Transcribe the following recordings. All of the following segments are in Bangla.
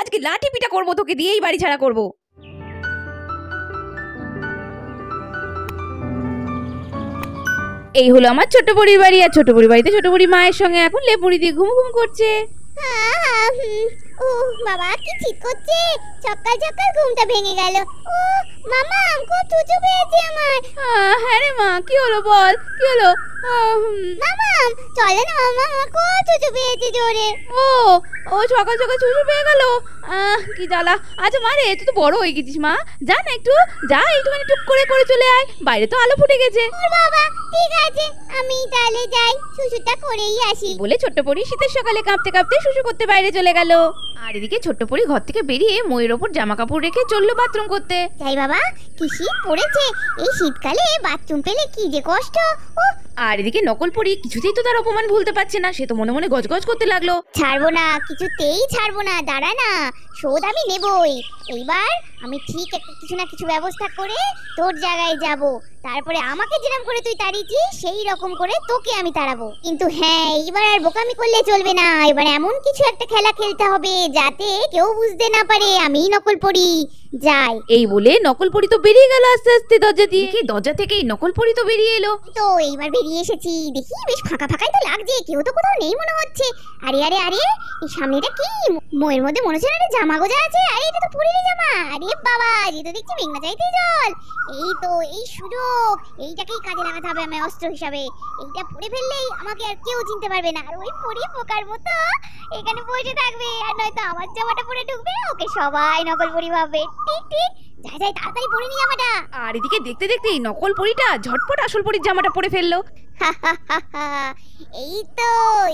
আজকে লাঠি পিটা করবো তোকে দিয়েই বাড়ি ছাড়া করবো এই হলো আমার ছোট বুড়ির বাড়ি আর ছোট বুড়ির বাড়িতে ছোট বুড়ি মায়ের সঙ্গে এখন লেপুড়ি দিয়ে ঘুম ঘুম করছে ও বাবা কি ঠিক করছে সকাল সকাল ঘুমটা ভেঙে গেল ও মামা খুব চুচু পেয়েছে আমার হ্যাঁ রে মা কি হলো বল কি হলো মামা চলে না মামা কত চুচু পেয়েছে জোরে ও ও ছকা সকাল চুচু পেয়ে গেল কি জ্বালা আচ্ছা মা রে তুই তো বড় হয়ে গেছিস মা যা না একটু যা একটুখানি মানে টুক করে করে চলে আয় বাইরে তো আলো ফুটে গেছে বাবা ঠিক আছে আমি তাহলে যাই শুশুটা করেই আসি বলে ছোট্ট পরি শীতের সকালে কাঁপতে কাঁপতে শুশু করতে বাইরে চলে গেল আর এদিকে ছোট্ট পরি ঘর থেকে বেরিয়ে ময়ের ওপর জামা কাপড় রেখে চললো বাথরুম করতে তাই বাবা কি শীত পড়েছে এই শীতকালে বাথরুম পেলে কি যে কষ্ট ও আর এদিকে নকল পরি কিছুতেই তো তার অপমান ভুলতে পারছে না সে তো মনে মনে গজগজ করতে লাগলো ছাড়বো না কিছুতেই ছাড়বো না দাঁড়া না শোধ আমি নেবই এইবার আমি ঠিক একটা কিছু না কিছু ব্যবস্থা করে তোর জায়গায় যাবো তারপরে আমাকে যেরকম করে তুই তাড়িয়েছি সেই রকম করে তোকে আমি তাড়াবো কিন্তু হ্যাঁ এবার আর বোকামি করলে চলবে না এবার এমন কিছু একটা খেলা খেলতে হবে যাতে কেউ বুঝতে না পারে আমি নকল পড়ি যাই এই বলে নকল পড়ি তো বেরিয়ে গেল আস্তে আস্তে দরজা দিয়ে কি দরজা থেকেই নকল পড়ি তো বেরিয়ে এলো তো এইবার বেরিয়ে এসেছি দেখি বেশ ফাঁকা ফাঁকাই তো লাগছে কেউ তো কোথাও নেই মনে হচ্ছে আরে আরে আরে এই সামনেটা কি ময়ের মধ্যে মনে হচ্ছে একটা জামা গোজা আছে আরে এটা তো পুরীর জামা আরে বাবা এটা তো দেখছি মেঘনা যাইতে জল এই তো এই সুযোগ এইটাকেই কাজে লাগাতে হবে আমার অস্ত্র হিসাবে এইটা পড়ে ফেললেই আমাকে আর কেউ চিনতে পারবে না আর ওই পরি পোকার মতো এখানে বসে থাকবে আর নয়তো আমার জামাটা পরে ঢুকবে ওকে সবাই নকল পরি ভাববে ঠিক ঠিক যাই যাই তাড়াতাড়ি পরে নি জামাটা আর এদিকে দেখতে দেখতে এই নকল পরিটা ঝটপট আসল পরির জামাটা পরে ফেললো এই তো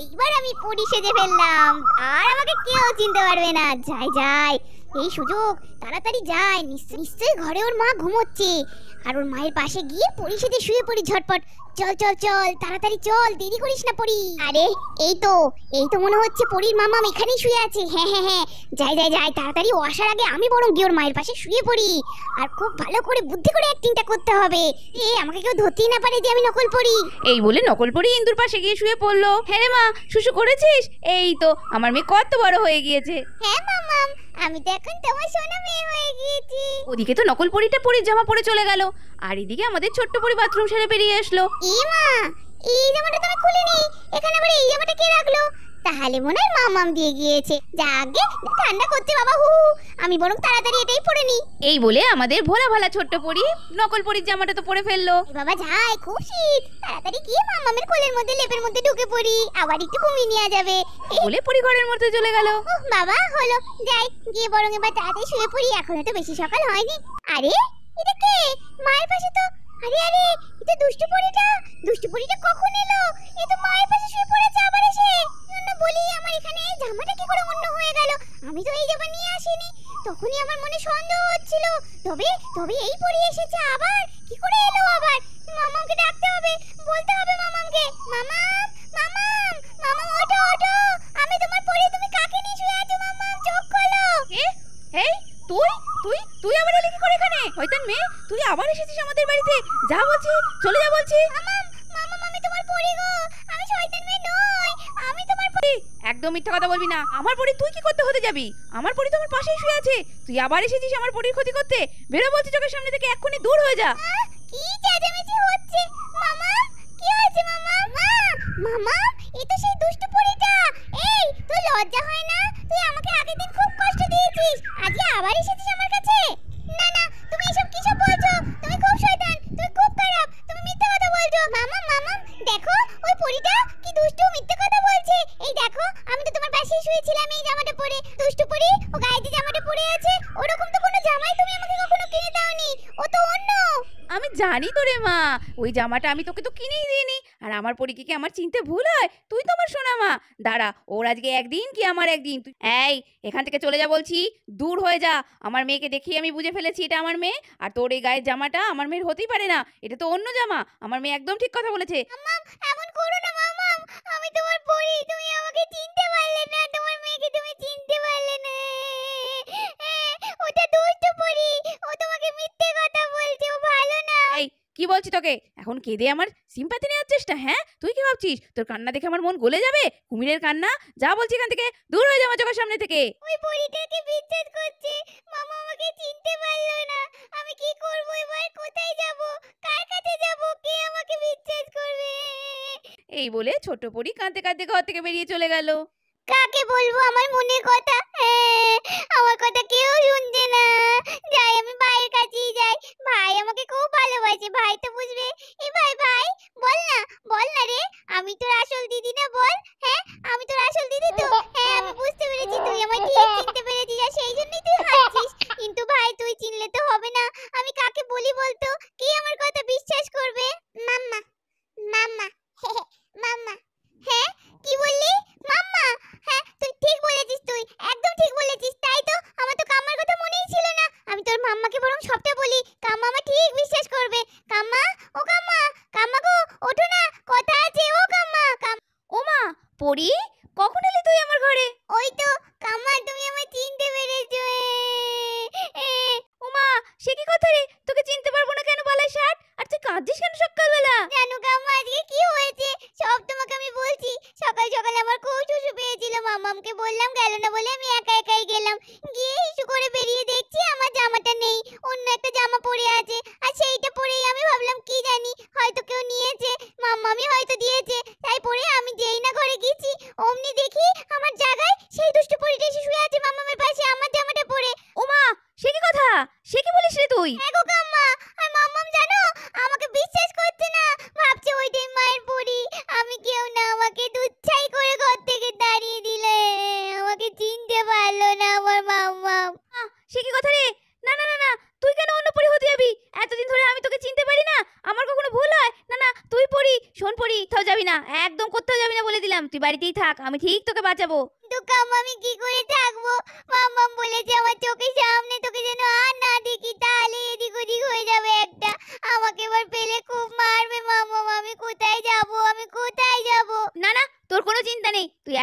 এইবার আমি পরি সেজে ফেললাম আর আমাকে কেউ চিনতে পারবে না যাই যাই এই সুযোগ তাড়াতাড়ি যাই নিশ্চয়ই ঘরে ওর মা ঘুমোচ্ছে আর ওর মায়ের পাশে গিয়ে পরি সেজে শুয়ে পড়ি ঝটপট চল চল চল তাড়াতাড়ি চল দেরি করিস না পরি আরে এই তো এই তো মনে হচ্ছে পরির মামাম এখানেই শুয়ে আছে হ্যাঁ হ্যাঁ হ্যাঁ যাই যাই যাই তাড়াতাড়ি ও আসার আগে আমি বরং গিয়ে ওর মায়ের পাশে শুয়ে পড়ি আর খুব ভালো করে বুদ্ধি করে অ্যাক্টিংটা করতে হবে এ আমাকে কেউ ধরতেই না পারে যে আমি নকল পড়ি এই বলে নকল পড়ি ইন্দুর পাশে গিয়ে শুয়ে পড়লো হ্যাঁ রে মা শুশু করেছিস এই তো আমার মেয়ে কত বড় হয়ে গিয়েছে হ্যাঁ মামাম আমি তো এখন তোমার সোনা মেয়ে হয়ে গিয়েছি ওদিকে তো নকল পরিটা পরে জামা পরে চলে গেল আর এদিকে আমাদের ছোট্ট পরি বাথরুম সেরে বেরিয়ে আসলো এ মা এই জামাটা তো আমি খুলিনি এখানে আবার এই জামাটা কে রাখলো তাহলে মনে হয় মামাম দিয়ে গিয়েছে যা আগে ঠান্ডা করতে বাবা হু আমি বরং তাড়াতাড়ি এটাই পরে নি এই বলে আমাদের ভোলা ভালা ছোট্ট পরি নকল পরির জামাটা তো পরে ফেললো বাবা যাই খুব শীত তাড়াতাড়ি গিয়ে মামামের কোলের মধ্যে লেপের মধ্যে ঢুকে পড়ি আবার একটু ঘুমিয়ে নেওয়া যাবে বলে পরি ঘরের মধ্যে চলে গেল বাবা হলো যাই গিয়ে বরং এবার তাড়াতাড়ি শুয়ে পড়ি এখন তো বেশি সকাল হয়নি আরে এটা কে মায়ের পাশে তো আরে আরে এটা দুষ্টু পরিটা দুষ্টু পরিটা কখন এলো এ তো মায়ের পাশে শুয়ে পড়েছে আবার এসে জন্য বলি আমার এখানে এই জামাটা কি করে অন্য হয়ে গেল আমি তো এই জামা নিয়ে আসিনি তখনই আমার মনে সন্দেহ হচ্ছিল তবে তবে এই পরি এসেছে আবার কি করে এলো আবার মামাকে ডাকতে হবে বলতে হবে মামাকে মামা আবার এসেছিস আমাদের বাড়িতে যা বলছি চলে যা বলছি একদম মিথ্যা কথা বলবি না আমার পরি তুই কি করতে হতে যাবি আমার পরি তোমার পাশেই শুয়ে আছে তুই আবার এসেছিস আমার পরির ক্ষতি করতে বেরো বলছি চোখের সামনে থেকে এক্ষুনি দূর হয়ে যা কি চেঁচামেচি হচ্ছে মামা কি হয়েছে মামা মামা এটা সেই দুষ্টু পরিটা এই তুই লজ্জা হয় না তুই আমাকে আগের দিন খুব কষ্ট দিয়েছিস আজকে আবার এসেছিস আমার কাছে ওই জামাটা আমি তোকে তো কিনেই দিইনি আর আমার কি আমার চিনতে ভুল হয় তুই তো আমার সোনা মা দাঁড়া ওর আজকে একদিন কি আমার একদিন তুই এই এখান থেকে চলে যা বলছি দূর হয়ে যা আমার মেয়েকে দেখি আমি বুঝে ফেলেছি এটা আমার মেয়ে আর তোর এই গায়ের জামাটা আমার মেয়ের হতেই পারে না এটা তো অন্য জামা আমার মেয়ে একদম ঠিক কথা বলেছে এমন করো না আমি তোমার পরি তুমি আমাকে চিনতে পারলে না তোমার মেয়েকে তুমি চিনতে পারলে না ওটা পরি ও বলছি তোকে এখন কেঁদে আমার সিম্পাতি নেওয়ার চেষ্টা হ্যাঁ তুই কি ভাবছিস তোর কান্না দেখে আমার মন গলে যাবে কুমিরের কান্না যা বলছি এখান থেকে দূর হয়ে যা আমার চোখের সামনে থেকে ওই পরিটাকে বিচ্ছেদ করছে মামা আমাকে চিনতে পারলো না আমি কি করব এবার কোথায় যাব কার কাছে যাব কে আমাকে বিচ্ছেদ করবে এই বলে ছোট পরি কাঁদতে কাঁদতে ঘর থেকে বেরিয়ে চলে গেল কাকে বলবো আমার মনের কথা আমার কথা কেউ শুনছে না যাই আমি ভাইয়ের কাছেই যাই ভাই আমাকে খুব ভালোবাসে ভাই তো বুঝবে এ ভাই ভাই বল না বল না রে আমি তোর আসল দিদি না বল হ্যাঁ আমি তোর আসল দিদি তো হ্যাঁ আমি বুঝতে পেরেছি তুই আমার ঠিক চিনতে পেরেছিস আর সেই জন্যই তুই হাসছিস কিন্তু ভাই তুই চিনলে তো হবে না আমি কাকে বলি বলতো কে আমার কথা বিশ্বাস পড়ি কখন এলি তুই আমার ঘরে ওই তো কামা তুমি আমায় চিনতে পেরেছো উমা সে কি কথা রে তোকে চিনতে পারবো না কেন বলা শার্ট আর তুই কাঁদছিস কেন সকালবেলা কেন কামা আজকে কি হয়েছে সব তোমাকে আমি বলছি সকাল সকাল আমার খুব শুশু পেয়েছিল মামামকে বললাম গেল না বলে আমি একা একাই গেলাম গিয়ে ইস্যু করে বেরিয়ে দেখছি আমার জামাটা নেই অন্য একটা জামা পরে আছে তুই বাড়িতেই থাক আমি ঠিক তোকে বাঁচাবো দুকাম আমি কি করে থাকবো মাম্মাম বলেছে আমার চোখের সামনে তোকে যেন আর না দেখি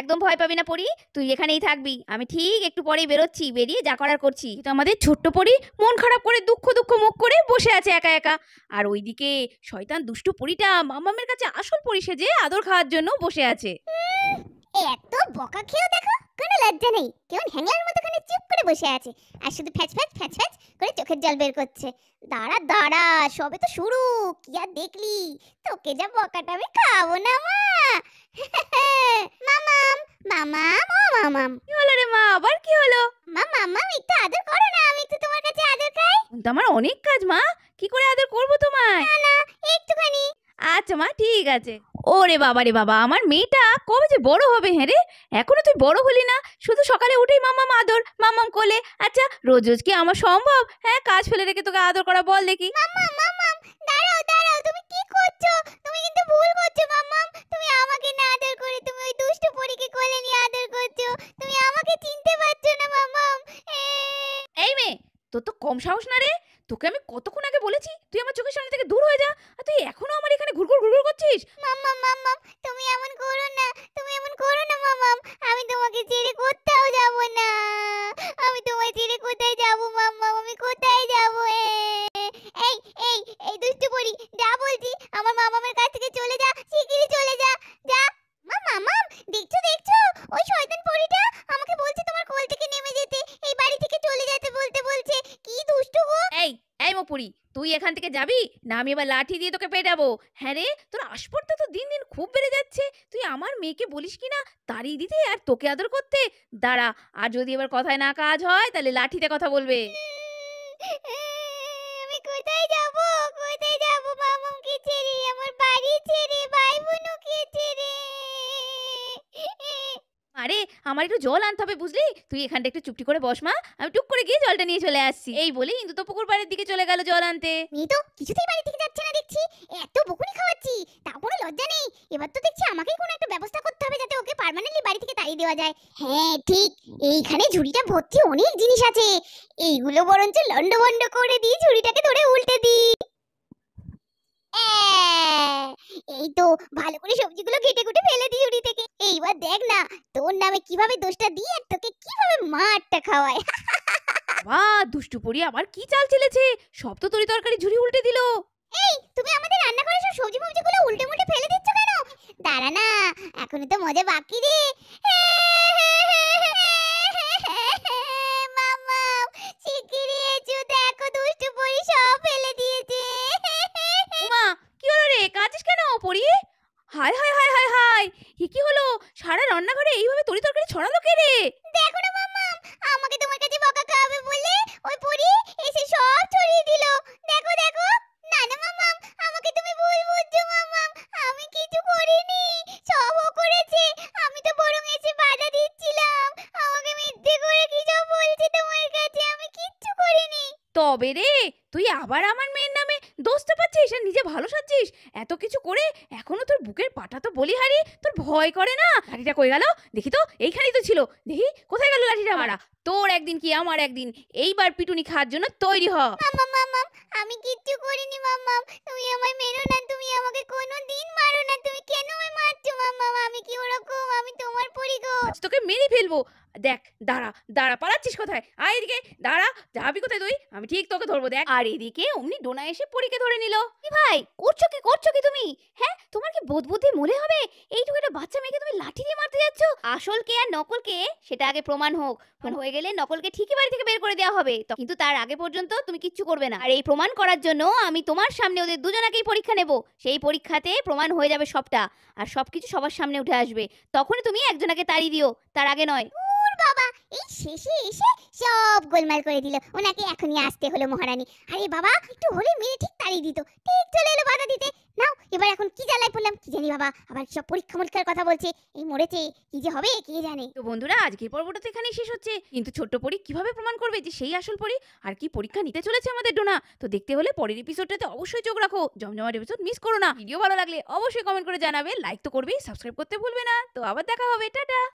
একদম ভয় পাবি না পড়ি তুই এখানেই থাকবি আমি ঠিক একটু পরেই বেরোচ্ছি বেরিয়ে যা করার করছি তো আমাদের ছোট্ট পরি মন খারাপ করে দুঃখ দুঃখ মুখ করে বসে আছে একা একা আর ওইদিকে শয়তান দুষ্টু পরিটা মামামের কাছে আসল পরি সেজে আদর খাওয়ার জন্য বসে আছে এত বকা খেয়ে দেখো কোনো লজ্জা নেই কেউ হ্যাংলার মতো চুপ করে বসে আছে আর শুধু ফ্যাচ ফ্যাচ ফ্যাচ ফ্যাচ করে চোখের জল বের করছে দাঁড়া দাঁড়া সবে তো শুরু কি আর দেখলি তোকে যা বকাটা আমি খাবো না মা মামাম মামাম ও মামাম কি হলো রে মা আবার কি হলো মা মামাম একটু আদর করো না আমি একটু তোমার কাছে আদর চাই তোমার অনেক কাজ মা কি করে আদর করব তোমায় না না একটুখানি আচ্ছা মা ঠিক আছে ওরে বাবা রে বাবা আমার মেয়েটা কবে যে বড় হবে হ্যাঁ রে এখনো তুই বড় হলি না শুধু সকালে উঠেই মাম্মাম আদর মামাম কোলে আচ্ছা রোজ রোজ কি আমার সম্ভব হ্যাঁ কাজ ফেলে রেখে তোকে আদর করা বল দেখি দাঁড়াও তুমি করছো তুমি কিন্তু ভুল করছো তুমি আমাকে না আদর করে তুমি করছো তুমি আমাকে চিনতে পারছো না এই মেয়ে তোর তো কম সাহস না রে তোকে আমি কতক্ষণ আগে বলেছি তুই আমার চোখের সামনে থেকে দূর হয়ে যা আর তুই এখনো এখান থেকে যাবি না আমি এবার লাঠি দিয়ে তোকে পেটাবো হ্যাঁ রে তোর আসপরটা তো দিন দিন খুব বেড়ে যাচ্ছে তুই আমার মেয়েকে বলিস কি না তাড়িয়ে দিতে আর তোকে আদর করতে দাঁড়া আর যদি এবার কথায় না কাজ হয় তাহলে লাঠিতে কথা বলবে আরে আমার একটু জল আনতে হবে বুঝলি তুই এখানটা একটু চুপটি করে বস মা আমি টুক করে গিয়ে জলটা নিয়ে চলে আসছি এই বলে ইন্দু তো পুকুর পাড়ের দিকে চলে গেল জল আনতে মেয়ে তো কিছুতেই বাড়ি থেকে যাচ্ছে না দেখছি এত বকুনি খাওয়াচ্ছি তাও কোনো লজ্জা নেই এবার তো দেখছি আমাকেই কোনো একটা ব্যবস্থা করতে হবে যাতে ওকে পার্মানেন্টলি বাড়ি থেকে তাড়িয়ে দেওয়া যায় হ্যাঁ ঠিক এইখানে ঝুড়িটা ভর্তি অনেক জিনিস আছে এইগুলো বরঞ্চ লন্ডভন্ড করে দিই ঝুড়িটাকে ধরে উল্টে দিই হ্যাঁ, এই তো ভালো করে সবজিগুলো কেটে কুটে ফেলে দিই উড়ি থেকে এইবার দেখ না তোর নামে কিভাবে দোষটা দিই আর তোকে কিভাবে মারটা খাওয়ায় বা দুষ্টু পড়ি আবার কি চাল চেলেছে সব তো তরি তরকারি ঝুড়ি উল্টে দিল এই তুমি আমাদের রান্না করা সব সবজি ফবজিগুলো উল্টে মুল্টে ফেলে দিচ্ছ কেন দাঁড়া না এখনো তো মজা বাকি রে মামা শিগগিরি দেখো দুষ্টু পড়ি সব ফেলে তবে রে তুই আবার আমার মেয়ের নামে দোষটা পাচ্ছিস আর নিজে ভালো সাজছিস এত কিছু করে এখনো তোর বুকের পাটা তো বলি হারি তোর ভয় করে না লাঠিটা কই গেল দেখি তো এইখানেই তো ছিল দেখি কোথায় গেল লাঠিটা মারা তোর একদিন কি আমার একদিন এইবার পিটুনি খাওয়ার জন্য তৈরি হ মামাম আমি কিচ্ছু করিনি মামাম তুমি আমায় মেরো না তুমি আমাকে কোনো দিন মারো না তুমি কেন আমায় মারছো মামাম আমি কি ওরকম আমি তোমার পরিগো তোকে মেরে ফেলবো দেখ দাঁড়া দাঁড়া পালাচ্ছিস কোথায় আয় এদিকে দাঁড়া যাবি কোথায় তুই আমি ঠিক তোকে ধরবো দেখ আর এদিকে অমনি ডোনা এসে পরীকে ধরে নিল কি ভাই করছো কি করছো কি তুমি হ্যাঁ তোমার কি বোধ বুদ্ধি মনে হবে এইটুকু একটা বাচ্চা মেয়েকে তুমি লাঠি দিয়ে মারতে যাচ্ছ আসল কে আর নকল কে সেটা আগে প্রমাণ হোক ফোন হয়ে গেলে নকলকে ঠিকই বাড়ি থেকে বের করে দেওয়া হবে কিন্তু তার আগে পর্যন্ত তুমি কিচ্ছু করবে না আর এই প্রমাণ করার জন্য আমি তোমার সামনে ওদের দুজনাকেই পরীক্ষা নেব সেই পরীক্ষাতে প্রমাণ হয়ে যাবে সবটা আর সবকিছু সবার সামনে উঠে আসবে তখনই তুমি একজনাকে তাড়িয়ে দিও তার আগে নয় বাবা এই শেষে এসে সব গোলমাল করে দিল ওনাকে এখনই আসতে হলো মহারানী আরে বাবা একটু হলে মেয়ে ঠিক তাড়িয়ে দিত ঠিক চলে এলো বাধা দিতে নাও এবার এখন কি জ্বালায় পড়লাম কি জানি বাবা আবার সব পরীক্ষা মরীক্ষার কথা বলছে এই মরেছে কি যে হবে কে জানে তো বন্ধুরা আজকের পর্বটা তো এখানে শেষ হচ্ছে কিন্তু ছোট্ট পরী কিভাবে প্রমাণ করবে যে সেই আসল পরী আর কি পরীক্ষা নিতে চলেছে আমাদের ডোনা তো দেখতে হলে পরের এপিসোডটাতে অবশ্যই চোখ রাখো জমজমাট এপিসোড মিস করো না ভিডিও ভালো লাগলে অবশ্যই কমেন্ট করে জানাবে লাইক তো করবে সাবস্ক্রাইব করতে ভুলবে না তো আবার দেখা হবে টাটা